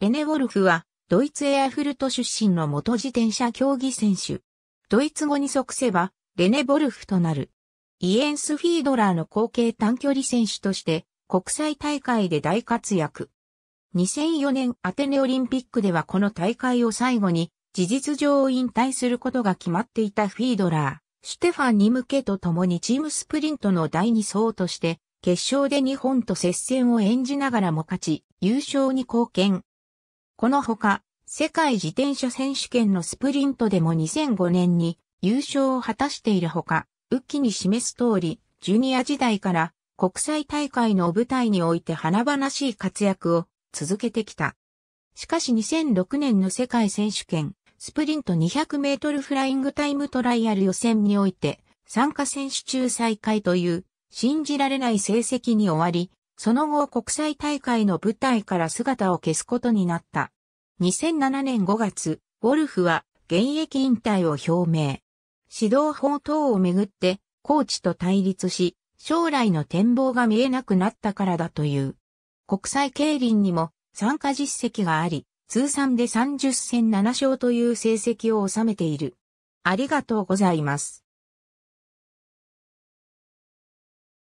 ベネウォルフは、ドイツエアフルト出身の元自転車競技選手。ドイツ語に即せば、レネ・ボルフとなる。イエンス・フィードラーの後継短距離選手として、国際大会で大活躍。2004年アテネオリンピックではこの大会を最後に、事実上引退することが決まっていたフィードラー、シュテファンに向けと共にチームスプリントの第2走として、決勝で日本と接戦を演じながらも勝ち、優勝に貢献。このほか、世界自転車選手権のスプリントでも2005年に優勝を果たしているほか、雨季に示す通り、ジュニア時代から国際大会の舞台において華々しい活躍を続けてきた。しかし2006年の世界選手権、スプリント200メートルフライングタイムトライアル予選において、参加選手中再開という信じられない成績に終わり、その後国際大会の舞台から姿を消すことになった。2007年5月、ウォルフは現役引退を表明。指導法等をめぐって、コーチと対立し、将来の展望が見えなくなったからだという。国際競輪にも参加実績があり、通算で30戦7勝という成績を収めている。ありがとうございます。